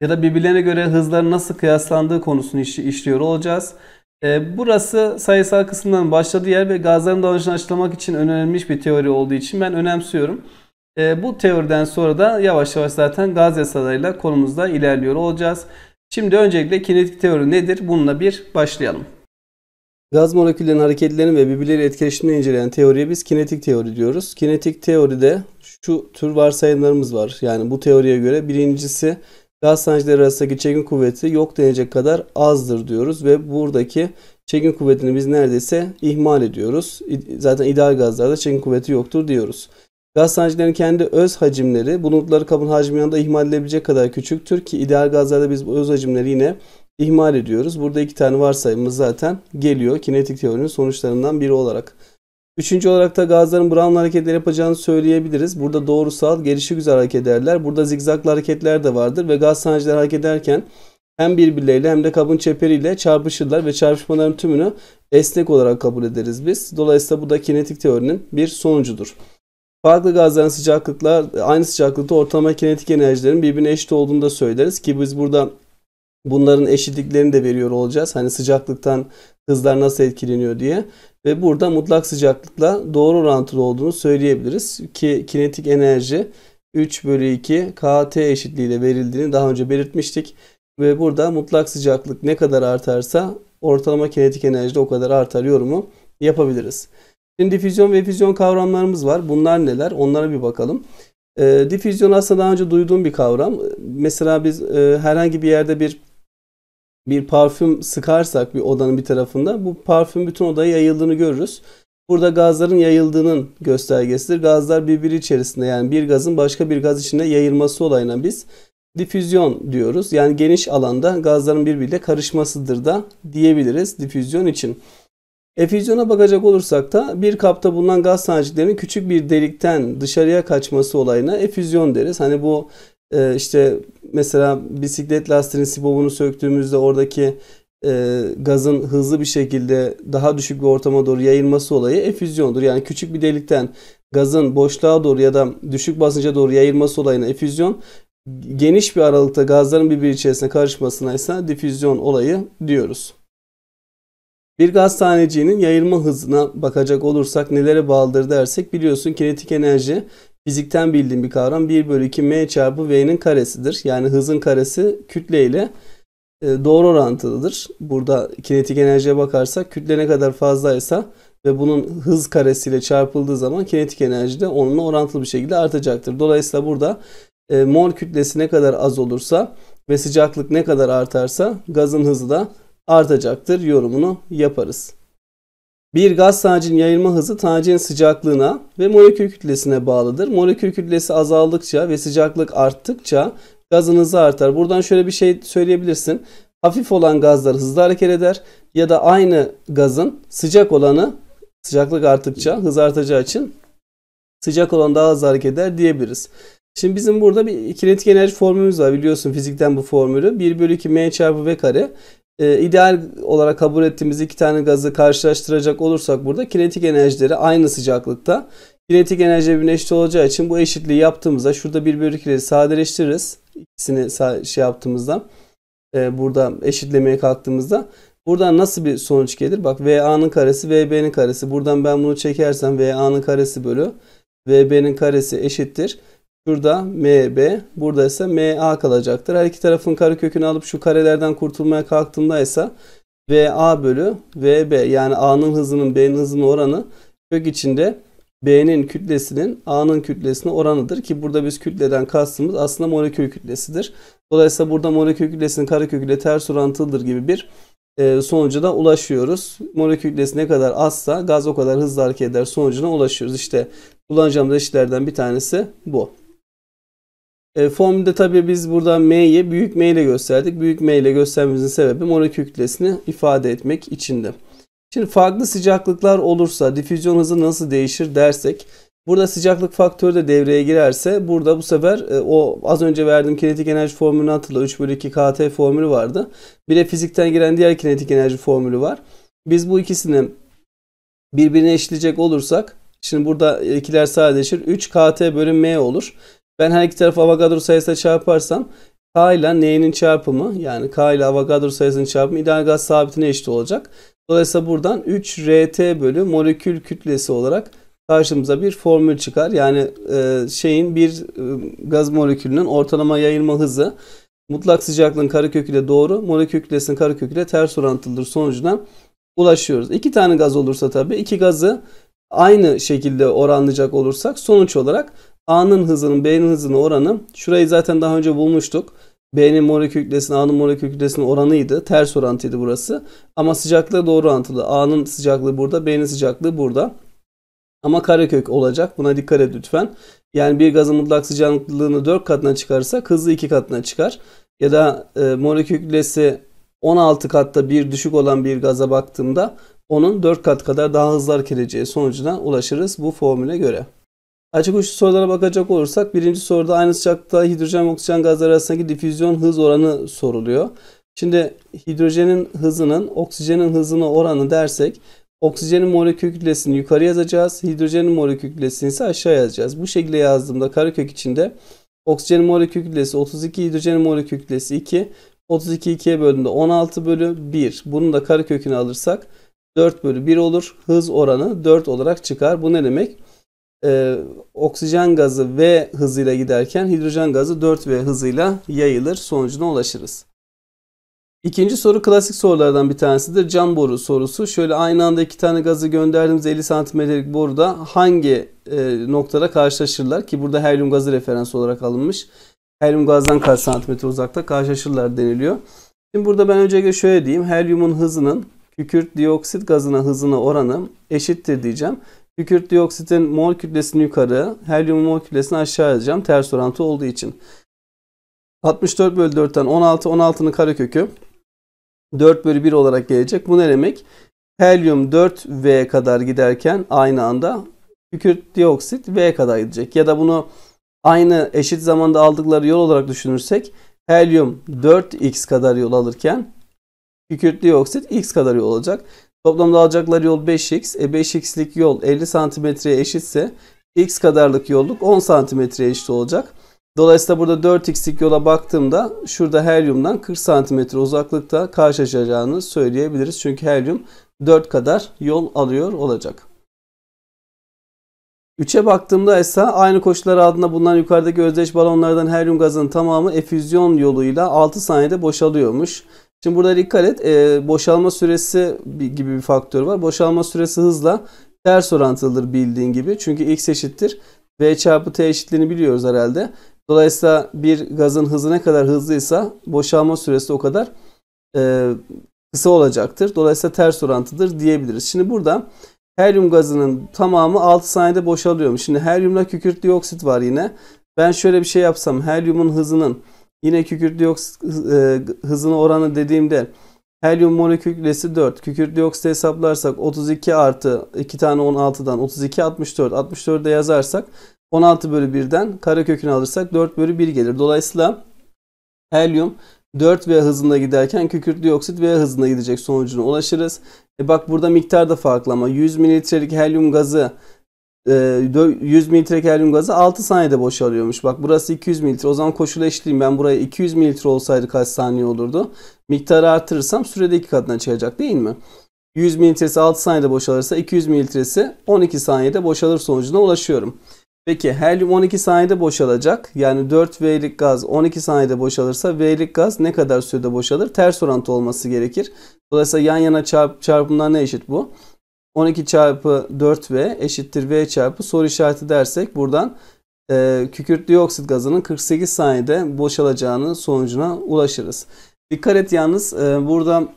ya da birbirlerine göre hızların nasıl kıyaslandığı konusunu iş, işliyor olacağız. E, burası sayısal kısımdan başladığı yer ve gazların davranışını açıklamak için önerilmiş bir teori olduğu için ben önemsiyorum. E, bu teoriden sonra da yavaş yavaş zaten gaz yasalarıyla konumuzda ilerliyor olacağız. Şimdi öncelikle kinetik teori nedir? Bununla bir başlayalım. Gaz moleküllerinin hareketlerini ve birbirleri etkileşimini inceleyen teoriye biz kinetik teori diyoruz. Kinetik teoride şu tür varsayımlarımız var. Yani bu teoriye göre birincisi Gaz Gazsancılar arasındaki çekim kuvveti yok denecek kadar azdır diyoruz ve buradaki çekim kuvvetini biz neredeyse ihmal ediyoruz. Zaten ideal gazlarda çekim kuvveti yoktur diyoruz. Gaz sancılarının kendi öz hacimleri bulundukları kabın hacmi yanında ihmal edilebilecek kadar küçüktür ki ideal gazlarda biz bu öz hacimleri yine ihmal ediyoruz. Burada iki tane varsayımımız zaten geliyor kinetik teorinin sonuçlarından biri olarak. Üçüncü olarak da gazların Brown hareketler yapacağını söyleyebiliriz. Burada doğrusal, gelişi güzel hareket ederler. Burada zigzaklı hareketler de vardır ve gaz sancıları hareket ederken hem birbirleriyle hem de kabın çeperiyle çarpışırlar ve çarpışmaların tümünü esnek olarak kabul ederiz biz. Dolayısıyla bu da kinetik teorinin bir sonucudur. Farklı gazların sıcaklıklar aynı sıcaklıkta ortalama kinetik enerjilerin birbirine eşit olduğunu da söyleriz ki biz burada bunların eşitliklerini de veriyor olacağız. Hani sıcaklıktan hızlar nasıl etkileniyor diye ve burada mutlak sıcaklıkla doğru orantılı olduğunu söyleyebiliriz ki kinetik enerji 3 bölü 2 KT eşitliğiyle verildiğini daha önce belirtmiştik. Ve burada mutlak sıcaklık ne kadar artarsa ortalama kinetik enerji de o kadar artar yorumu yapabiliriz. Şimdi difüzyon ve füzyon kavramlarımız var. Bunlar neler? Onlara bir bakalım. E, difüzyon aslında daha önce duyduğum bir kavram. Mesela biz e, herhangi bir yerde bir bir parfüm sıkarsak bir odanın bir tarafında bu parfüm bütün odaya yayıldığını görürüz. Burada gazların yayıldığının göstergesidir. Gazlar birbiri içerisinde yani bir gazın başka bir gaz içinde yayılması olayına biz difüzyon diyoruz. Yani geniş alanda gazların birbiriyle karışmasıdır da diyebiliriz difüzyon için. Efüzyona bakacak olursak da bir kapta bulunan gaz taneciklerinin küçük bir delikten dışarıya kaçması olayına efüzyon deriz. Hani bu e, işte mesela bisiklet lastiğinin sibobunu söktüğümüzde oradaki e, gazın hızlı bir şekilde daha düşük bir ortama doğru yayılması olayı efüzyondur. Yani küçük bir delikten gazın boşluğa doğru ya da düşük basınca doğru yayılması olayına efüzyon, geniş bir aralıkta gazların birbiri içerisine karışmasına ise difüzyon olayı diyoruz. Bir gaz taneciğinin yayılma hızına bakacak olursak nelere bağlıdır dersek biliyorsun kinetik enerji fizikten bildiğim bir kavram 1 bölü 2 m çarpı v'nin karesidir. Yani hızın karesi kütle ile e, doğru orantılıdır. Burada kinetik enerjiye bakarsak kütle ne kadar fazlaysa ve bunun hız karesiyle çarpıldığı zaman kinetik enerji de onunla orantılı bir şekilde artacaktır. Dolayısıyla burada e, mol kütlesi ne kadar az olursa ve sıcaklık ne kadar artarsa gazın hızı da artacaktır yorumunu yaparız. Bir gaz tacinin yayılma hızı tacinin sıcaklığına ve molekül kütlesine bağlıdır. Molekül kütlesi azaldıkça ve sıcaklık arttıkça gazın hızı artar. Buradan şöyle bir şey söyleyebilirsin. Hafif olan gazlar hızlı hareket eder ya da aynı gazın sıcak olanı sıcaklık arttıkça hız artacağı için sıcak olan daha hızlı hareket eder diyebiliriz. Şimdi bizim burada bir kinetik enerji formülümüz var biliyorsun fizikten bu formülü. 1 bölü 2 m çarpı v kare e, ideal olarak kabul ettiğimiz iki tane gazı karşılaştıracak olursak burada kinetik enerjileri aynı sıcaklıkta. Kinetik enerji bir eşit olacağı için bu eşitliği yaptığımızda şurada 1 bölü sadeleştiririz. İkisini şey yaptığımızda e, burada eşitlemeye kalktığımızda buradan nasıl bir sonuç gelir? Bak VA'nın karesi VB'nin karesi. Buradan ben bunu çekersem VA'nın karesi bölü VB'nin karesi eşittir. Şurada MB, burada ise MA kalacaktır. Her iki tarafın kare kökünü alıp şu karelerden kurtulmaya kalktığımda ise VA bölü VB yani A'nın hızının B'nin hızının oranı kök içinde B'nin kütlesinin A'nın kütlesine oranıdır ki burada biz kütleden kastımız aslında molekül kütlesidir. Dolayısıyla burada molekül kütlesinin kare köküyle ters orantılıdır gibi bir e, sonuca da ulaşıyoruz. Molekül kütlesi ne kadar azsa gaz o kadar hızlı hareket eder sonucuna ulaşıyoruz. İşte kullanacağımız eşitlerden bir tanesi bu. E, formda tabii biz burada M'yi büyük M ile gösterdik. Büyük M ile göstermemizin sebebi molekül kütlesini ifade etmek içindi. Şimdi farklı sıcaklıklar olursa difüzyon hızı nasıl değişir dersek burada sıcaklık faktörü de devreye girerse burada bu sefer e, o az önce verdiğim kinetik enerji formülünü hatırla 3 bölü 2 KT formülü vardı. Bir de fizikten giren diğer kinetik enerji formülü var. Biz bu ikisini birbirine eşleyecek olursak şimdi burada ikiler sadeleşir 3 KT bölü M olur. Ben her iki tarafı Avogadro sayısıyla şey çarparsam K ile N'nin çarpımı yani K ile Avogadro sayısının çarpımı ideal gaz sabitine eşit olacak. Dolayısıyla buradan 3RT bölü molekül kütlesi olarak karşımıza bir formül çıkar. Yani e, şeyin bir e, gaz molekülünün ortalama yayılma hızı mutlak sıcaklığın kareköküyle doğru, molekül kütlesinin kareköküyle ters orantılıdır sonucuna ulaşıyoruz. İki tane gaz olursa tabii iki gazı aynı şekilde oranlayacak olursak sonuç olarak A'nın hızının B'nin hızının oranı. Şurayı zaten daha önce bulmuştuk. B'nin molekül kütlesinin A'nın molekül kütlesinin oranıydı. Ters orantıydı burası. Ama sıcaklığı doğru orantılı. A'nın sıcaklığı burada, B'nin sıcaklığı burada. Ama karekök olacak. Buna dikkat et lütfen. Yani bir gazın mutlak sıcaklığını 4 katına çıkarırsak hızı 2 katına çıkar. Ya da e, molekül kütlesi 16 katta bir düşük olan bir gaza baktığımda onun 4 kat kadar daha hızlı hareket edeceği sonucuna ulaşırız bu formüle göre. Açık uçlu sorulara bakacak olursak birinci soruda aynı sıcakta hidrojen ve oksijen gazları arasındaki difüzyon hız oranı soruluyor. Şimdi hidrojenin hızının oksijenin hızına oranı dersek oksijenin molekül kütlesini yukarı yazacağız. Hidrojenin molekül kütlesini ise aşağı yazacağız. Bu şekilde yazdığımda karekök içinde oksijenin molekül kütlesi 32, hidrojenin molekül kütlesi 2. 32 2'ye bölündüğünde 16 bölü 1. Bunun da karekökünü alırsak 4 bölü 1 olur. Hız oranı 4 olarak çıkar. Bu ne demek? e, oksijen gazı V hızıyla giderken hidrojen gazı 4V hızıyla yayılır sonucuna ulaşırız. İkinci soru klasik sorulardan bir tanesidir. Cam boru sorusu. Şöyle aynı anda iki tane gazı gönderdiğimiz 50 santimetrelik boruda hangi e, noktada karşılaşırlar? Ki burada helyum gazı referans olarak alınmış. Helyum gazdan kaç santimetre uzakta karşılaşırlar deniliyor. Şimdi burada ben öncelikle şöyle diyeyim. Helyumun hızının kükürt dioksit gazına hızına oranı eşittir diyeceğim. Kükürt dioksitin mol kütlesini yukarı, helyum mol kütlesini aşağı yazacağım. Ters orantı olduğu için. 64 bölü 4'ten 16, 16'nın karekökü 4 bölü 1 olarak gelecek. Bu ne demek? Helyum 4V kadar giderken aynı anda kükürt dioksit V kadar gidecek. Ya da bunu aynı eşit zamanda aldıkları yol olarak düşünürsek helyum 4x kadar yol alırken kükürt dioksit x kadar yol olacak. Toplamda alacakları yol 5x. E 5x'lik yol 50 santimetreye eşitse x kadarlık yolluk 10 santimetreye eşit olacak. Dolayısıyla burada 4x'lik yola baktığımda şurada helyumdan 40 santimetre uzaklıkta karşılaşacağını söyleyebiliriz. Çünkü helyum 4 kadar yol alıyor olacak. 3'e baktığımda ise aynı koşullar altında bulunan yukarıdaki özdeş balonlardan helyum gazının tamamı efüzyon yoluyla 6 saniyede boşalıyormuş. Şimdi burada dikkat et e, boşalma süresi gibi bir faktör var. Boşalma süresi hızla ters orantılıdır bildiğin gibi. Çünkü x eşittir. V çarpı t eşitliğini biliyoruz herhalde. Dolayısıyla bir gazın hızı ne kadar hızlıysa boşalma süresi o kadar e, kısa olacaktır. Dolayısıyla ters orantıdır diyebiliriz. Şimdi burada helyum gazının tamamı 6 saniyede boşalıyormuş. Şimdi helyumla kükürt oksit var yine. Ben şöyle bir şey yapsam helyumun hızının Yine kükürt dioksit e, hızını oranı dediğimde helyum molekülesi 4. Kükürt dioksit hesaplarsak 32 artı 2 tane 16'dan 32 64. 64'e yazarsak 16 bölü 1'den kare kökünü alırsak 4 bölü 1 gelir. Dolayısıyla helyum 4 V hızında giderken kükürt dioksit V hızında gidecek sonucuna ulaşırız. E bak burada miktar da farklı ama 100 mililitrelik helyum gazı 100 ee, mililitre helyum gazı 6 saniyede boşalıyormuş. Bak burası 200 mililitre. O zaman koşuleştireyim. Ben buraya 200 mililitre olsaydı kaç saniye olurdu? Miktarı artırırsam sürede 2 katına çıkacak değil mi? 100 mililitresi 6 saniyede boşalırsa 200 mililitresi 12 saniyede boşalır sonucuna ulaşıyorum. Peki helyum 12 saniyede boşalacak. Yani 4 V'lik gaz 12 saniyede boşalırsa V'lik gaz ne kadar sürede boşalır? Ters orantı olması gerekir. Dolayısıyla yan yana çarp, çarpımlar ne eşit bu? 12 çarpı 4V eşittir V çarpı soru işareti dersek buradan e, kükürt dioksit gazının 48 saniyede boşalacağını sonucuna ulaşırız. Dikkat et yalnız e, burada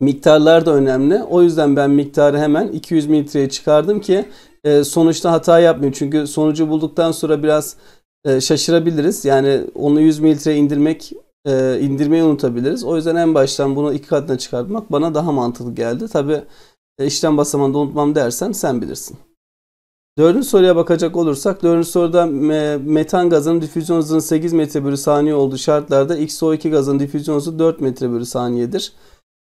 miktarlar da önemli. O yüzden ben miktarı hemen 200 mililitreye çıkardım ki e, sonuçta hata yapmayayım. Çünkü sonucu bulduktan sonra biraz e, şaşırabiliriz. Yani onu 100 mililitreye indirmek e, indirmeyi unutabiliriz. O yüzden en baştan bunu iki katına çıkartmak bana daha mantıklı geldi. Tabii e, işlem basamağında unutmam dersen sen bilirsin. Dördüncü soruya bakacak olursak dördüncü soruda metan gazının difüzyon hızının 8 metre bölü saniye olduğu şartlarda XO2 gazının difüzyon hızı 4 metre bölü saniyedir.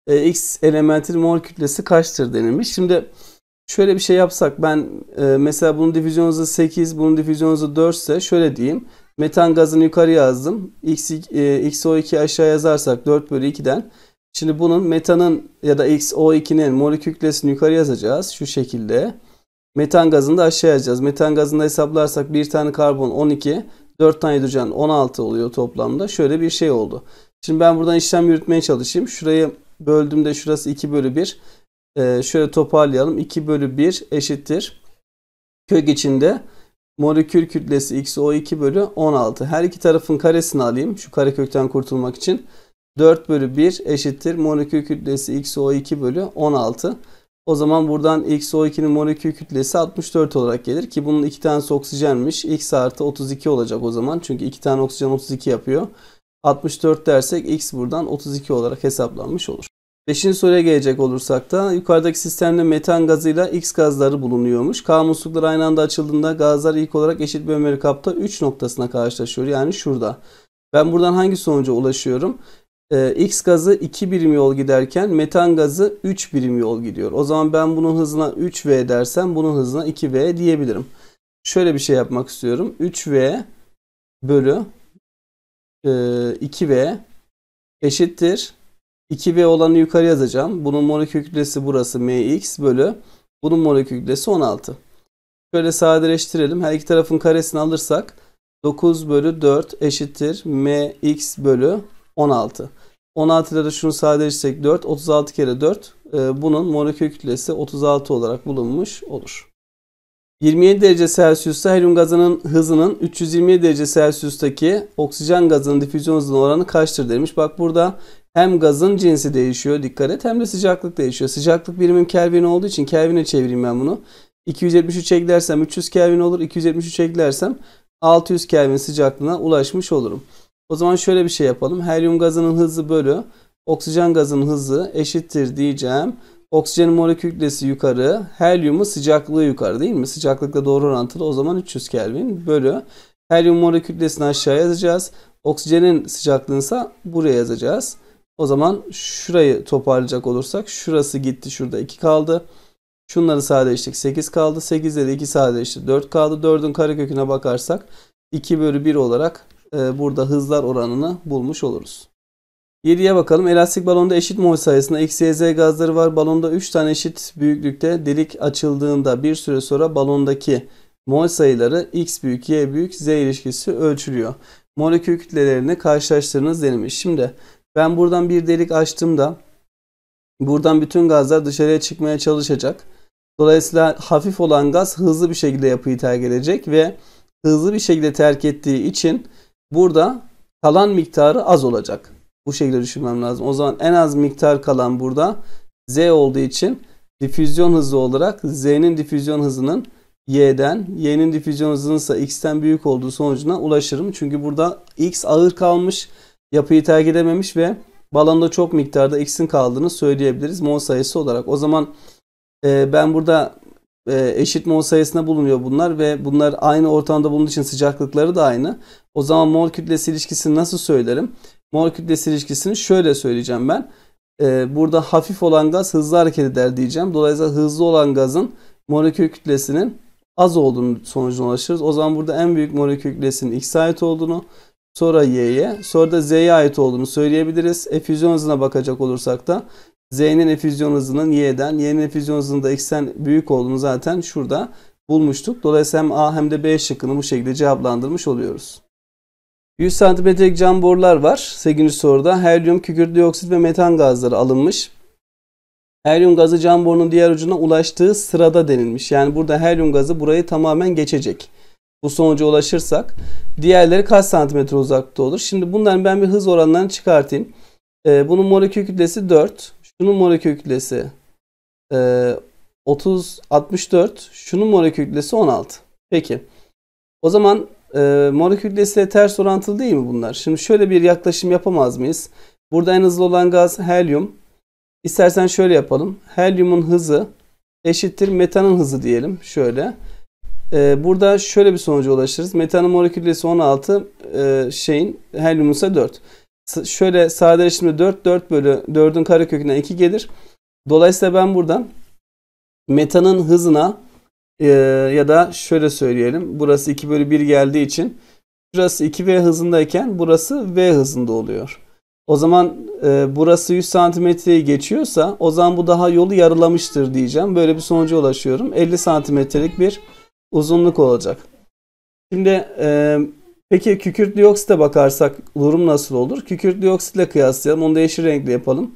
E, X elementin mol kütlesi kaçtır denilmiş. Şimdi şöyle bir şey yapsak ben e, mesela bunun difüzyon hızı 8 bunun difüzyon hızı 4 ise şöyle diyeyim. Metan gazını yukarı yazdım. X, XO2 aşağı yazarsak 4 bölü 2'den Şimdi bunun metanın ya da XO2'nin molekül kütlesini yukarı yazacağız şu şekilde. Metan gazını da aşağı yazacağız. Metan gazını hesaplarsak bir tane karbon 12, 4 tane hidrojen 16 oluyor toplamda. Şöyle bir şey oldu. Şimdi ben buradan işlem yürütmeye çalışayım. Şurayı böldüğümde şurası 2 bölü 1. Ee, şöyle toparlayalım. 2 bölü 1 eşittir. Kök içinde molekül kütlesi XO2 bölü 16. Her iki tarafın karesini alayım. Şu kare kökten kurtulmak için. 4 bölü 1 eşittir molekül kütlesi XO2 bölü 16. O zaman buradan XO2'nin molekül kütlesi 64 olarak gelir ki bunun 2 tane oksijenmiş. X artı 32 olacak o zaman. Çünkü 2 tane oksijen 32 yapıyor. 64 dersek X buradan 32 olarak hesaplanmış olur. Beşinci soruya gelecek olursak da yukarıdaki sistemde metan gazıyla X gazları bulunuyormuş. K muslukları aynı anda açıldığında gazlar ilk olarak eşit bölmeli kapta 3 noktasına karşılaşıyor. Yani şurada. Ben buradan hangi sonuca ulaşıyorum? e, X gazı 2 birim yol giderken metan gazı 3 birim yol gidiyor. O zaman ben bunun hızına 3V dersem bunun hızına 2V diyebilirim. Şöyle bir şey yapmak istiyorum. 3V bölü e, 2V eşittir. 2V olanı yukarı yazacağım. Bunun molekül kütlesi burası Mx bölü. Bunun molekül kütlesi 16. Şöyle sadeleştirelim. Her iki tarafın karesini alırsak 9 bölü 4 eşittir mx bölü 16. 16 ile şunu sadeleştirsek 4. 36 kere 4. E, bunun molekül kütlesi 36 olarak bulunmuş olur. 27 derece Celsius'ta helyum gazının hızının 327 derece Celsius'taki oksijen gazının difüzyon hızının oranı kaçtır demiş. Bak burada hem gazın cinsi değişiyor dikkat et hem de sıcaklık değişiyor. Sıcaklık birimim Kelvin olduğu için Kelvin'e çevireyim ben bunu. 273 eklersem 300 Kelvin olur. 273 eklersem 600 Kelvin sıcaklığına ulaşmış olurum. O zaman şöyle bir şey yapalım. Helyum gazının hızı bölü oksijen gazının hızı eşittir diyeceğim. Oksijenin molekül kütlesi yukarı, helyumun sıcaklığı yukarı değil mi? Sıcaklıkla doğru orantılı o zaman 300 Kelvin bölü. Helyum molekül kütlesini aşağı yazacağız. Oksijenin sıcaklığını ise buraya yazacağız. O zaman şurayı toparlayacak olursak şurası gitti şurada 2 kaldı. Şunları sadeleştik 8 kaldı. 8'de de 2 sadeleşti 4 kaldı. 4'ün kareköküne bakarsak 2 bölü 1 olarak e, burada hızlar oranını bulmuş oluruz. 7'ye bakalım. Elastik balonda eşit mol sayısında X, Y, Z gazları var. Balonda 3 tane eşit büyüklükte delik açıldığında bir süre sonra balondaki mol sayıları X büyük Y büyük Z ilişkisi ölçülüyor. Molekül kütlelerini karşılaştırınız denilmiş. Şimdi ben buradan bir delik açtığımda buradan bütün gazlar dışarıya çıkmaya çalışacak. Dolayısıyla hafif olan gaz hızlı bir şekilde yapıyı terk edecek ve hızlı bir şekilde terk ettiği için burada kalan miktarı az olacak. Bu şekilde düşünmem lazım. O zaman en az miktar kalan burada z olduğu için difüzyon hızı olarak z'nin difüzyon hızının y'den, y'nin difüzyon hızının ise x'ten büyük olduğu sonucuna ulaşırım. Çünkü burada x ağır kalmış, yapıyı terk edememiş ve balonda çok miktarda x'in kaldığını söyleyebiliriz mol sayısı olarak. O zaman e, ben burada e, eşit mol sayısına bulunuyor bunlar ve bunlar aynı ortamda bulunduğu için sıcaklıkları da aynı. O zaman mol kütlesi ilişkisini nasıl söylerim? Mol kütlesi ilişkisini şöyle söyleyeceğim ben. E, burada hafif olan gaz hızlı hareket eder diyeceğim. Dolayısıyla hızlı olan gazın molekül kütlesinin az olduğunu sonucuna ulaşırız. O zaman burada en büyük molekül kütlesinin x'e ait olduğunu, sonra y'ye, sonra da z'ye ait olduğunu söyleyebiliriz. E hızına bakacak olursak da Z'nin efüzyon hızının Y'den, Y'nin efüzyon hızının da X'ten büyük olduğunu zaten şurada bulmuştuk. Dolayısıyla hem A hem de B şıkkını bu şekilde cevaplandırmış oluyoruz. 100 santimetrelik cam borular var. 8. soruda helyum, kükürt dioksit ve metan gazları alınmış. Helyum gazı cam borunun diğer ucuna ulaştığı sırada denilmiş. Yani burada helyum gazı burayı tamamen geçecek. Bu sonuca ulaşırsak diğerleri kaç santimetre uzakta olur? Şimdi bunların ben bir hız oranlarını çıkartayım. Ee, bunun molekül kütlesi 4. Şunun more köklesi e, 30 64. Şunun more köklesi 16. Peki. O zaman e, more kütlesiyle ters orantılı değil mi bunlar? Şimdi şöyle bir yaklaşım yapamaz mıyız? Burada en hızlı olan gaz helyum. İstersen şöyle yapalım. Helyumun hızı eşittir metanın hızı diyelim. Şöyle. E, burada şöyle bir sonuca ulaşırız. Metanın molekül 16, e, şeyin helyumun ise 4 şöyle sadece şimdi 4 4 bölü 4'ün karekökünden 2 gelir. Dolayısıyla ben buradan metanın hızına e, ya da şöyle söyleyelim. Burası 2 bölü 1 geldiği için burası 2v hızındayken burası v hızında oluyor. O zaman e, burası 100 santimetreyi geçiyorsa o zaman bu daha yolu yarılamıştır diyeceğim. Böyle bir sonuca ulaşıyorum. 50 santimetrelik bir uzunluk olacak. Şimdi e, Peki kükürt dioksite bakarsak durum nasıl olur? Kükürt dioksitle kıyaslayalım. Onu da yeşil renkli yapalım.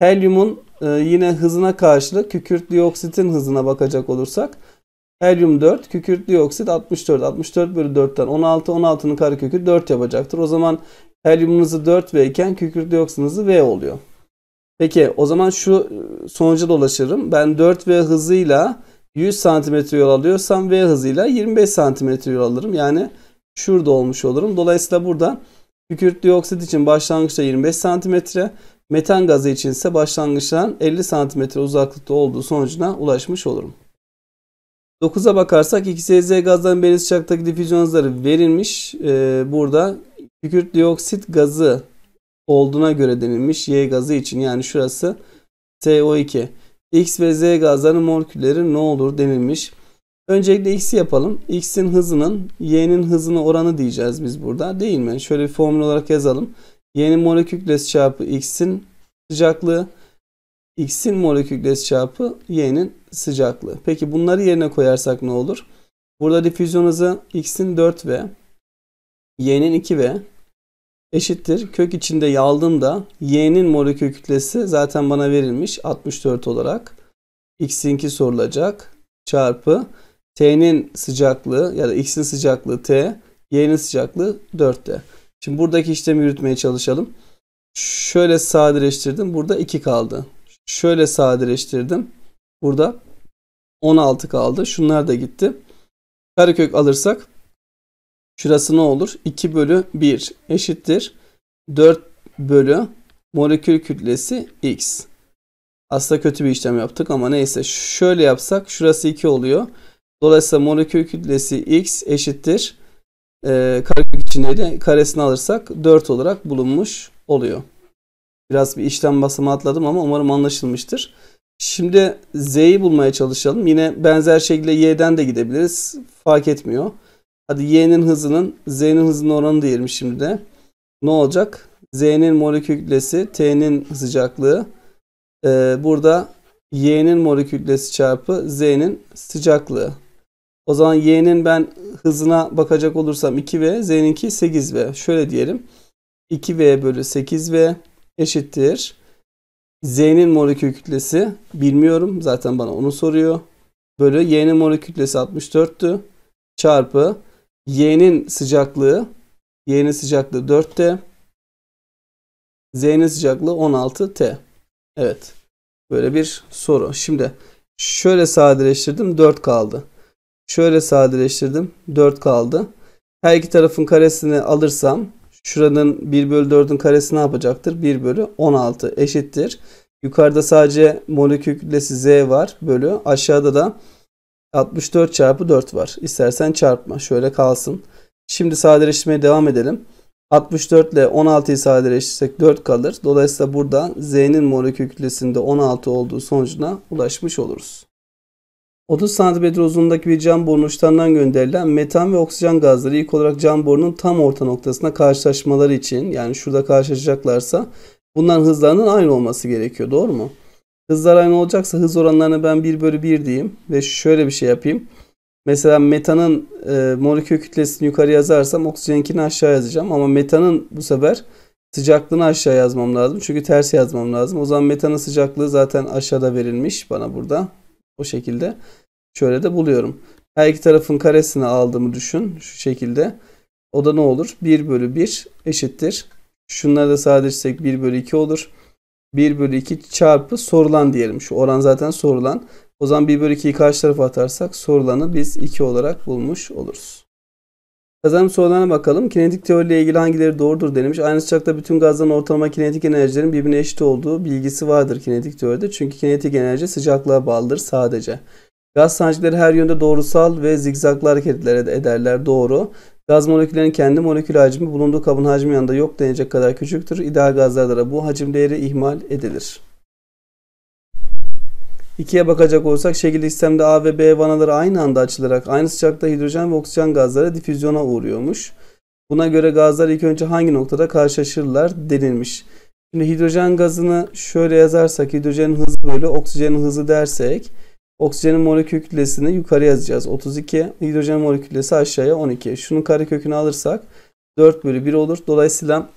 Helyumun e, yine hızına karşılık kükürt dioksitin hızına bakacak olursak helyum 4, kükürt dioksit 64. 64 bölü 4'ten 16, 16'nın karekökü 4 yapacaktır. O zaman helyumun 4V iken kükürt dioksitin V oluyor. Peki o zaman şu e, sonuca dolaşırım. Ben 4V hızıyla 100 cm yol alıyorsam V hızıyla 25 cm yol alırım. Yani şurada olmuş olurum. Dolayısıyla burada kükürt dioksit için başlangıçta 25 santimetre, metan gazı için ise başlangıçtan 50 santimetre uzaklıkta olduğu sonucuna ulaşmış olurum. 9'a bakarsak 2SZ gazdan belirli sıcaklıktaki difüzyon hızları verilmiş. Ee, burada kükürt dioksit gazı olduğuna göre denilmiş Y gazı için yani şurası co 2 X ve Z gazların molekülleri ne olur denilmiş. Öncelikle x'i yapalım. x'in hızının y'nin hızına oranı diyeceğiz biz burada değil mi? Şöyle bir formül olarak yazalım. y'nin mole kütlesi çarpı x'in sıcaklığı x'in mole kütlesi çarpı y'nin sıcaklığı. Peki bunları yerine koyarsak ne olur? Burada difüzyon hızı x'in 4v y'nin 2v eşittir. Kök içinde yaldığımda y'nin molekül kütlesi zaten bana verilmiş 64 olarak. x'inki sorulacak çarpı T'nin sıcaklığı ya da X'in sıcaklığı T, Y'nin sıcaklığı 4T. Şimdi buradaki işlemi yürütmeye çalışalım. Şöyle sadeleştirdim. Burada 2 kaldı. Şöyle sadeleştirdim. Burada 16 kaldı. Şunlar da gitti. Karekök alırsak şurası ne olur? 2 bölü 1 eşittir. 4 bölü molekül kütlesi X. Aslında kötü bir işlem yaptık ama neyse. Şöyle yapsak şurası 2 oluyor. Dolayısıyla molekül kütlesi x eşittir. E, karekök içindeydi. Karesini alırsak 4 olarak bulunmuş oluyor. Biraz bir işlem basamağı atladım ama umarım anlaşılmıştır. Şimdi z'yi bulmaya çalışalım. Yine benzer şekilde y'den de gidebiliriz. Fark etmiyor. Hadi y'nin hızının z'nin hızının oranı diyelim şimdi de. Ne olacak? Z'nin molekül kütlesi t'nin sıcaklığı. Ee, burada y'nin molekül kütlesi çarpı z'nin sıcaklığı. O zaman y'nin ben hızına bakacak olursam 2v, z'ninki 8v. Şöyle diyelim. 2v bölü 8v eşittir. Z'nin molekül kütlesi bilmiyorum. Zaten bana onu soruyor. Bölü y'nin molekül kütlesi 64'tü. Çarpı y'nin sıcaklığı y'nin sıcaklığı 4t. Z'nin sıcaklığı 16t. Evet. Böyle bir soru. Şimdi şöyle sadeleştirdim. 4 kaldı. Şöyle sadeleştirdim. 4 kaldı. Her iki tarafın karesini alırsam şuranın 1 bölü 4'ün karesi ne yapacaktır? 1 bölü 16 eşittir. Yukarıda sadece molekül kütlesi Z var bölü. Aşağıda da 64 çarpı 4 var. İstersen çarpma. Şöyle kalsın. Şimdi sadeleştirmeye devam edelim. 64 ile 16'yı sadeleştirsek 4 kalır. Dolayısıyla burada Z'nin molekül kütlesinde 16 olduğu sonucuna ulaşmış oluruz. 30 santimetre uzunluğundaki bir cam borunun uçlarından gönderilen metan ve oksijen gazları ilk olarak cam borunun tam orta noktasına karşılaşmaları için yani şurada karşılaşacaklarsa bunların hızlarının aynı olması gerekiyor doğru mu? Hızlar aynı olacaksa hız oranlarını ben 1 bölü 1 diyeyim ve şöyle bir şey yapayım. Mesela metanın e, molekül kütlesini yukarı yazarsam oksijeninkini aşağı yazacağım ama metanın bu sefer sıcaklığını aşağı yazmam lazım. Çünkü ters yazmam lazım. O zaman metanın sıcaklığı zaten aşağıda verilmiş bana burada. O şekilde şöyle de buluyorum. Her iki tarafın karesini aldığımı düşün şu şekilde. O da ne olur? 1 bölü 1 eşittir. Şunları da sadeleştirsek 1 bölü 2 olur. 1 bölü 2 çarpı sorulan diyelim. Şu oran zaten sorulan. O zaman 1 bölü 2'yi karşı tarafa atarsak sorulanı biz 2 olarak bulmuş oluruz. Kazanım sorularına bakalım. Kinetik teoriyle ilgili hangileri doğrudur denilmiş. Aynı sıcakta bütün gazların ortalama kinetik enerjilerin birbirine eşit olduğu bilgisi vardır kinetik teoride. Çünkü kinetik enerji sıcaklığa bağlıdır sadece. Gaz sancıları her yönde doğrusal ve zigzaklı hareketler ederler. Doğru. Gaz moleküllerinin kendi molekül hacmi bulunduğu kabın hacmi yanında yok denecek kadar küçüktür. İdeal gazlarda bu hacim değeri ihmal edilir. İkiye bakacak olsak şekil sistemde A ve B vanaları aynı anda açılarak aynı sıcakta hidrojen ve oksijen gazları difüzyona uğruyormuş. Buna göre gazlar ilk önce hangi noktada karşılaşırlar denilmiş. Şimdi hidrojen gazını şöyle yazarsak hidrojenin hızı böyle, oksijenin hızı dersek oksijenin molekül kütlesini yukarı yazacağız. 32 hidrojen molekül kütlesi aşağıya 12. Şunun karekökünü alırsak 4 bölü 1 olur. Dolayısıyla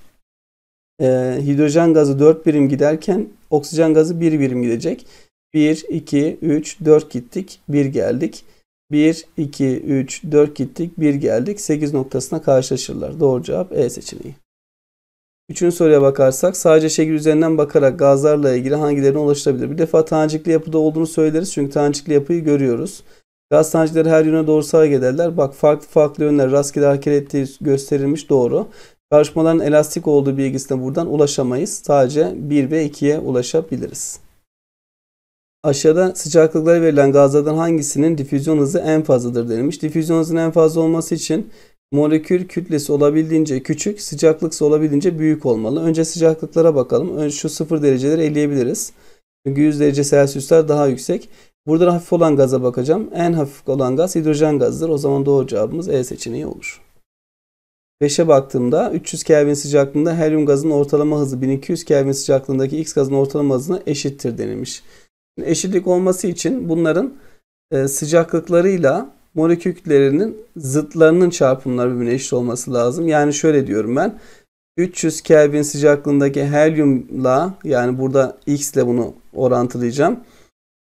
e, hidrojen gazı 4 birim giderken oksijen gazı 1 birim gidecek. 1, 2, 3, 4 gittik. 1 geldik. 1, 2, 3, 4 gittik. 1 geldik. 8 noktasına karşılaşırlar. Doğru cevap E seçeneği. Üçüncü soruya bakarsak sadece şekil üzerinden bakarak gazlarla ilgili hangilerine ulaşılabilir? Bir defa tanecikli yapıda olduğunu söyleriz çünkü tanecikli yapıyı görüyoruz. Gaz tanecikleri her yöne doğru sağa giderler. Bak farklı farklı yönler rastgele hareket ettiği gösterilmiş doğru. Karışmaların elastik olduğu bilgisine buradan ulaşamayız. Sadece 1 ve 2'ye ulaşabiliriz. Aşağıda sıcaklıklara verilen gazlardan hangisinin difüzyon hızı en fazladır denilmiş. Difüzyon hızının en fazla olması için molekül kütlesi olabildiğince küçük, sıcaklık ise olabildiğince büyük olmalı. Önce sıcaklıklara bakalım. Önce şu 0 dereceleri eleyebiliriz. Çünkü 100 derece Celsius'lar daha yüksek. Burada hafif olan gaza bakacağım. En hafif olan gaz hidrojen gazıdır. O zaman doğru cevabımız E seçeneği olur. 5'e baktığımda 300 Kelvin sıcaklığında helyum gazının ortalama hızı 1200 Kelvin sıcaklığındaki X gazının ortalama hızına eşittir denilmiş. Eşitlik olması için bunların e, sıcaklıklarıyla moleküllerinin zıtlarının çarpımları birbirine eşit olması lazım. Yani şöyle diyorum ben. 300 Kelvin sıcaklığındaki helyumla yani burada X ile bunu orantılayacağım.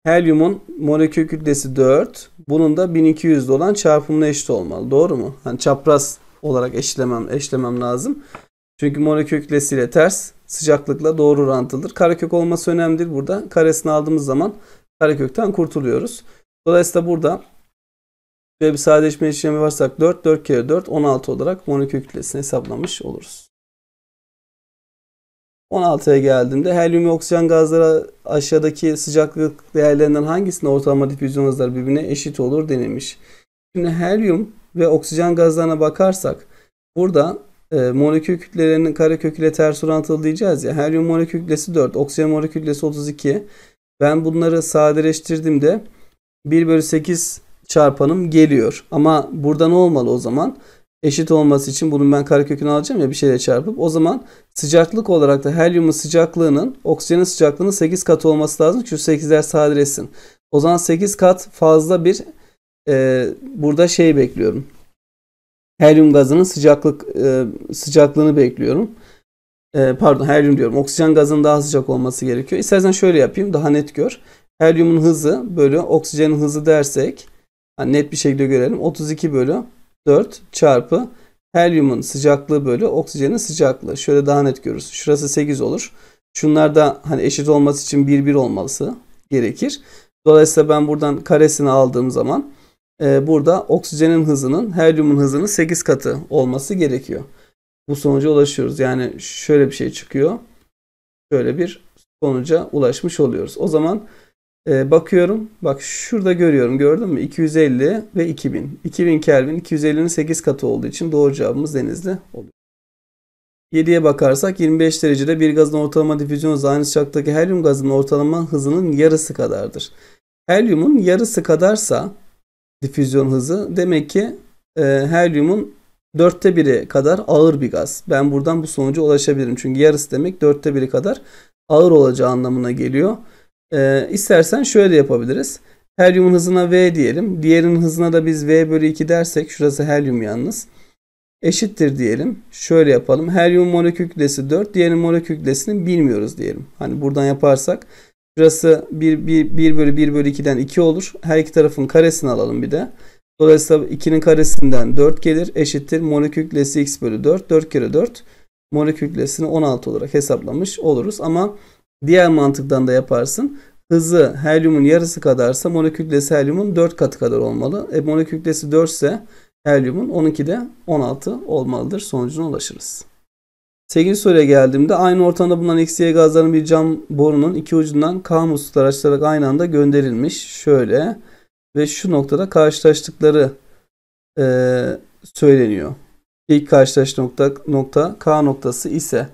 Helyumun molekül kütlesi 4. Bunun da 1200'de olan çarpımına eşit olmalı. Doğru mu? Hani çapraz olarak eşlemem, eşlemem lazım. Çünkü molekül kütlesiyle ters sıcaklıkla doğru orantılıdır. Karekök olması önemlidir burada. Karesini aldığımız zaman karekökten kurtuluyoruz. Dolayısıyla burada şöyle bir sadeleşme işlemi yaparsak 4, 4 kere 4, 16 olarak monokök kütlesini hesaplamış oluruz. 16'ya geldiğimde helyum ve oksijen gazları aşağıdaki sıcaklık değerlerinden hangisinde ortalama difüzyon hızları birbirine eşit olur denilmiş. Şimdi helyum ve oksijen gazlarına bakarsak burada e, molekül kütlelerinin karekök ile ters orantılı diyeceğiz ya. Helyum molekül kütlesi 4, oksijen molekül kütlesi 32. Ben bunları sadeleştirdiğimde 1 bölü 8 çarpanım geliyor. Ama burada ne olmalı o zaman? Eşit olması için bunun ben karekökünü alacağım ya bir şeyle çarpıp. O zaman sıcaklık olarak da helyumun sıcaklığının oksijenin sıcaklığının 8 kat olması lazım. Çünkü 8'ler sadelesin. O zaman 8 kat fazla bir e, burada şey bekliyorum. Helyum gazının sıcaklık e, sıcaklığını bekliyorum. E, pardon helyum diyorum. Oksijen gazının daha sıcak olması gerekiyor. İstersen şöyle yapayım daha net gör. Helyumun hızı bölü oksijenin hızı dersek yani net bir şekilde görelim. 32 bölü 4 çarpı helyumun sıcaklığı bölü oksijenin sıcaklığı. Şöyle daha net görürüz. Şurası 8 olur. Şunlar da hani eşit olması için 1 1 olması gerekir. Dolayısıyla ben buradan karesini aldığım zaman ee, burada oksijenin hızının helyumun hızının 8 katı olması gerekiyor. Bu sonuca ulaşıyoruz. Yani şöyle bir şey çıkıyor. Şöyle bir sonuca ulaşmış oluyoruz. O zaman e, bakıyorum. Bak şurada görüyorum. Gördün mü? 250 ve 2000. 2000 Kelvin 250'nin 8 katı olduğu için doğru cevabımız denizli oluyor. 7'ye bakarsak 25 derecede bir gazın ortalama difüzyon hızı aynı sıcaklıktaki helyum gazının ortalama hızının yarısı kadardır. Helyumun yarısı kadarsa difüzyon hızı. Demek ki e, helyumun dörtte biri kadar ağır bir gaz. Ben buradan bu sonuca ulaşabilirim. Çünkü yarısı demek dörtte biri kadar ağır olacağı anlamına geliyor. E, istersen şöyle yapabiliriz. Helyumun hızına V diyelim. Diğerinin hızına da biz V bölü 2 dersek şurası helyum yalnız. Eşittir diyelim. Şöyle yapalım. Helyum molekül kütlesi 4. Diğerinin molekül kütlesini bilmiyoruz diyelim. Hani buradan yaparsak Şurası 1, 1, 1 bölü 1 bölü 2'den 2 olur. Her iki tarafın karesini alalım bir de. Dolayısıyla 2'nin karesinden 4 gelir. Eşittir monokütlesi x bölü 4. 4 kere 4 monokütlesini 16 olarak hesaplamış oluruz. Ama diğer mantıktan da yaparsın. Hızı helyumun yarısı kadarsa monokütlesi helyumun 4 katı kadar olmalı. E, monokütlesi 4 ise helyumun 12 de 16 olmalıdır. Sonucuna ulaşırız. 8. soruya geldiğimde aynı ortamda bulunan eksiye gazların bir cam borunun iki ucundan K musluklar açılarak aynı anda gönderilmiş. Şöyle ve şu noktada karşılaştıkları e, söyleniyor. İlk karşılaş nokta, nokta K noktası ise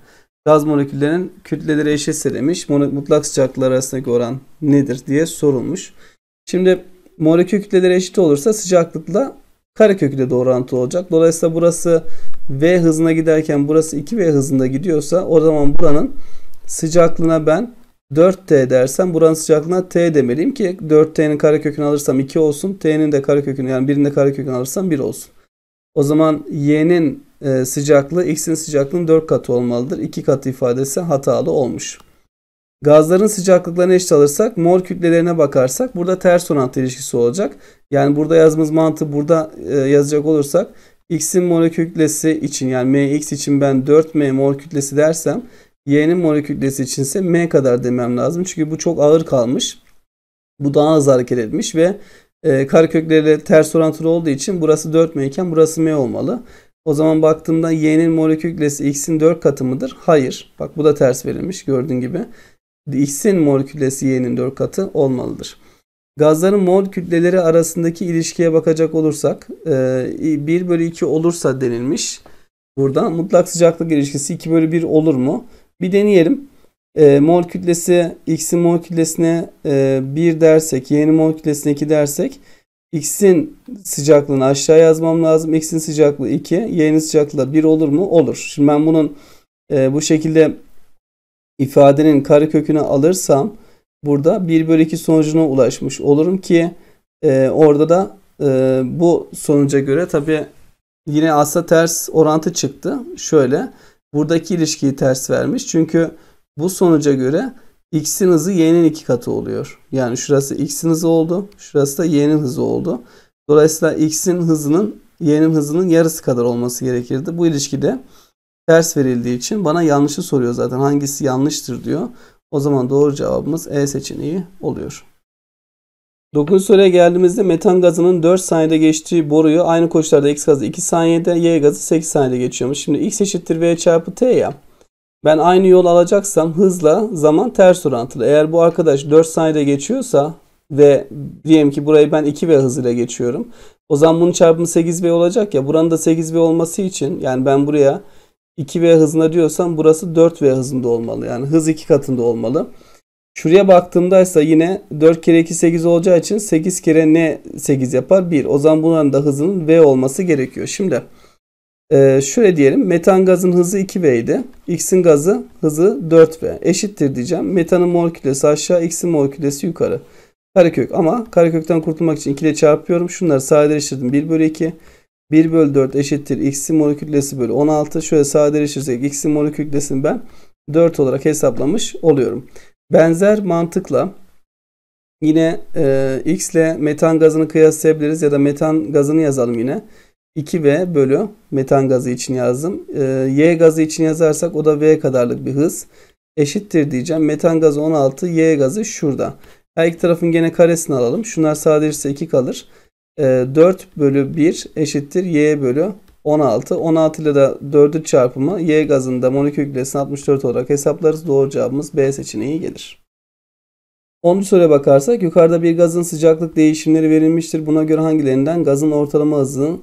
gaz moleküllerinin kütleleri eşitse demiş. Mutlak sıcaklıklar arasındaki oran nedir diye sorulmuş. Şimdi molekül kütleleri eşit olursa sıcaklıkla kareköküyle doğru orantılı olacak. Dolayısıyla burası V hızına giderken burası 2V hızında gidiyorsa o zaman buranın sıcaklığına ben 4T dersem buranın sıcaklığına T demeliyim ki 4T'nin karekökünü alırsam 2 olsun. T'nin de karekökünü yani birinde karekökünü alırsam 1 olsun. O zaman Y'nin e, sıcaklığı X'in sıcaklığının 4 katı olmalıdır. 2 katı ifadesi hatalı olmuş. Gazların sıcaklıklarını eşit alırsak mol kütlelerine bakarsak burada ters orantı ilişkisi olacak. Yani burada yazdığımız mantığı burada e, yazacak olursak X'in molekül kütlesi için yani MX için ben 4M mol kütlesi dersem Y'nin molekül kütlesi için ise M kadar demem lazım. Çünkü bu çok ağır kalmış. Bu daha az hareket etmiş ve e, kar kökleriyle ters orantılı olduğu için burası 4M iken burası M olmalı. O zaman baktığımda Y'nin molekül kütlesi X'in 4 katı mıdır? Hayır. Bak bu da ters verilmiş gördüğün gibi. X'in mol Y'nin 4 katı olmalıdır. Gazların mol kütleleri arasındaki ilişkiye bakacak olursak 1 e, bölü 2 olursa denilmiş. Burada mutlak sıcaklık ilişkisi 2 bölü 1 olur mu? Bir deneyelim. E, mol kütlesi x'in mol kütlesine 1 e, dersek, y'nin mol kütlesine 2 dersek x'in sıcaklığını aşağı yazmam lazım. x'in sıcaklığı 2, y'nin sıcaklığı 1 olur mu? Olur. Şimdi ben bunun e, bu şekilde ifadenin kare kökünü alırsam burada 1 bölü 2 sonucuna ulaşmış olurum ki e, orada da e, bu sonuca göre tabi yine aslında ters orantı çıktı. Şöyle buradaki ilişkiyi ters vermiş. Çünkü bu sonuca göre x'in hızı y'nin iki katı oluyor. Yani şurası x'in hızı oldu. Şurası da y'nin hızı oldu. Dolayısıyla x'in hızının y'nin hızının yarısı kadar olması gerekirdi. Bu ilişkide ters verildiği için bana yanlışı soruyor zaten. Hangisi yanlıştır diyor. O zaman doğru cevabımız E seçeneği oluyor. 9. soruya geldiğimizde metan gazının 4 saniyede geçtiği boruyu aynı koşullarda X gazı 2 saniyede, Y gazı 8 saniyede geçiyormuş. Şimdi X eşittir V çarpı T ya. Ben aynı yol alacaksam hızla zaman ters orantılı. Eğer bu arkadaş 4 saniyede geçiyorsa ve diyelim ki burayı ben 2V hızıyla geçiyorum. O zaman bunun çarpımı 8V olacak ya. Buranın da 8V olması için yani ben buraya 2V hızına diyorsam burası 4V hızında olmalı. Yani hız 2 katında olmalı. Şuraya baktığımda ise yine 4 kere 2 8 olacağı için 8 kere ne 8 yapar? 1. O zaman bunların da hızının V olması gerekiyor. Şimdi e, şöyle diyelim. Metan gazın hızı 2V idi. X'in gazı hızı 4V. Eşittir diyeceğim. Metanın mol kütlesi aşağı, X'in mol kütlesi yukarı. Karekök ama karekökten kurtulmak için 2 ile çarpıyorum. Şunları sadeleştirdim. 1 bölü 2. 1 bölü 4 eşittir x'in mol kütlesi bölü 16. Şöyle sadeleştirirsek x'in mol kütlesini ben 4 olarak hesaplamış oluyorum. Benzer mantıkla yine e, x ile metan gazını kıyaslayabiliriz ya da metan gazını yazalım yine. 2V bölü metan gazı için yazdım. E, y gazı için yazarsak o da V kadarlık bir hız. Eşittir diyeceğim. Metan gazı 16, Y gazı şurada. Her iki tarafın gene karesini alalım. Şunlar sadeleşirse 2 kalır. 4 ee, bölü 1 eşittir y bölü 16. 16 ile de 4'ü çarpımı y gazında molekül kütlesini 64 olarak hesaplarız. Doğru cevabımız B seçeneği gelir. 10. soruya bakarsak yukarıda bir gazın sıcaklık değişimleri verilmiştir. Buna göre hangilerinden gazın ortalama hızını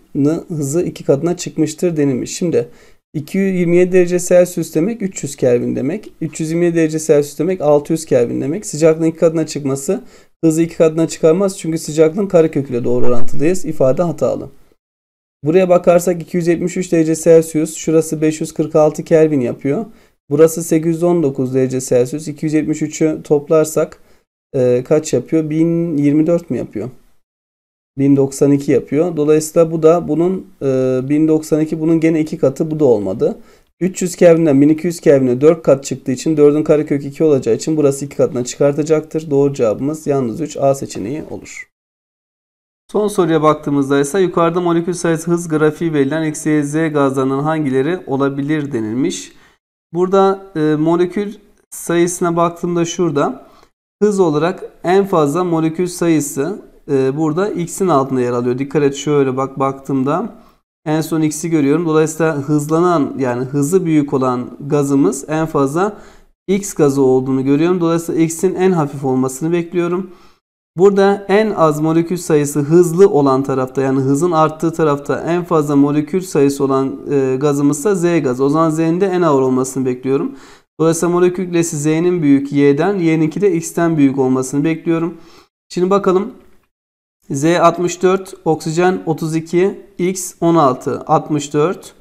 hızı iki katına çıkmıştır denilmiş. Şimdi 227 derece Celsius demek 300 Kelvin demek. 327 derece Celsius demek 600 Kelvin demek. Sıcaklığın iki katına çıkması hızı iki katına çıkarmaz çünkü sıcaklığın kareköküyle doğru orantılıyız. İfade hatalı. Buraya bakarsak 273 derece Celsius, şurası 546 Kelvin yapıyor. Burası 819 derece Celsius. 273'ü toplarsak e, kaç yapıyor? 1024 mi yapıyor? 1092 yapıyor. Dolayısıyla bu da bunun e, 1092 bunun gene iki katı bu da olmadı. 300 Kelvin'den 1200 Kelvin'e 4 kat çıktığı için 4'ün karekök 2 olacağı için burası 2 katına çıkartacaktır. Doğru cevabımız yalnız 3 A seçeneği olur. Son soruya baktığımızda ise yukarıda molekül sayısı hız grafiği verilen X, Y, Z gazlarının hangileri olabilir denilmiş. Burada e, molekül sayısına baktığımda şurada hız olarak en fazla molekül sayısı ee, burada x'in altında yer alıyor. Dikkat et şöyle bak baktığımda en son x'i görüyorum. Dolayısıyla hızlanan yani hızı büyük olan gazımız en fazla x gazı olduğunu görüyorum. Dolayısıyla x'in en hafif olmasını bekliyorum. Burada en az molekül sayısı hızlı olan tarafta yani hızın arttığı tarafta en fazla molekül sayısı olan e, gazımızsa Z gazı. O zaman Z'nin de en ağır olmasını bekliyorum. Dolayısıyla molekül kütlesi Z'nin büyük Y'den, Y'ninki de X'ten büyük olmasını bekliyorum. Şimdi bakalım Z64, oksijen 32, X16, 64,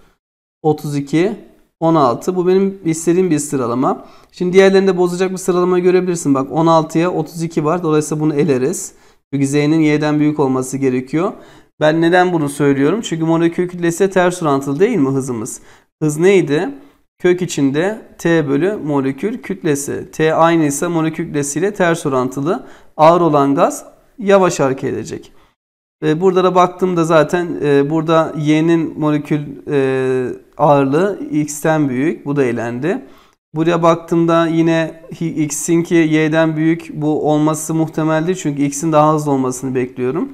32, 16. Bu benim istediğim bir sıralama. Şimdi diğerlerinde bozacak bir sıralama görebilirsin. Bak 16'ya 32 var. Dolayısıyla bunu eleriz. Çünkü Z'nin Y'den büyük olması gerekiyor. Ben neden bunu söylüyorum? Çünkü molekül kütlesi ters orantılı değil mi hızımız? Hız neydi? Kök içinde T bölü molekül kütlesi. T aynıysa molekül kütlesiyle ters orantılı. Ağır olan gaz yavaş hareket edecek. E, burada da baktığımda zaten e, burada y'nin molekül e, ağırlığı x'ten büyük. Bu da elendi. Buraya baktığımda yine x'in ki y'den büyük bu olması muhtemeldir. Çünkü x'in daha hızlı olmasını bekliyorum.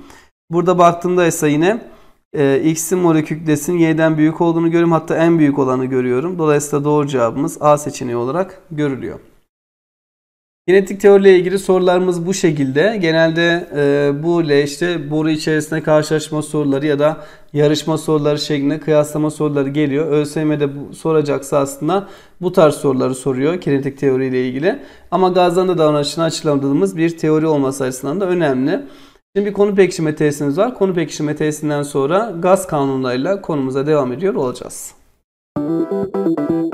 Burada baktığımda ise yine e, x'in molekül kütlesinin y'den büyük olduğunu görüyorum. Hatta en büyük olanı görüyorum. Dolayısıyla doğru cevabımız A seçeneği olarak görülüyor. Genetik teoriyle ilgili sorularımız bu şekilde. Genelde e, bu ile işte boru içerisinde karşılaşma soruları ya da yarışma soruları şeklinde kıyaslama soruları geliyor. ÖSYM'de bu, soracaksa aslında bu tarz soruları soruyor genetik teoriyle ilgili. Ama gazlanda davranışını açıklamadığımız bir teori olması açısından da önemli. Şimdi bir konu pekişme tesisimiz var. Konu pekişme tesisinden sonra gaz kanunlarıyla konumuza devam ediyor olacağız. Müzik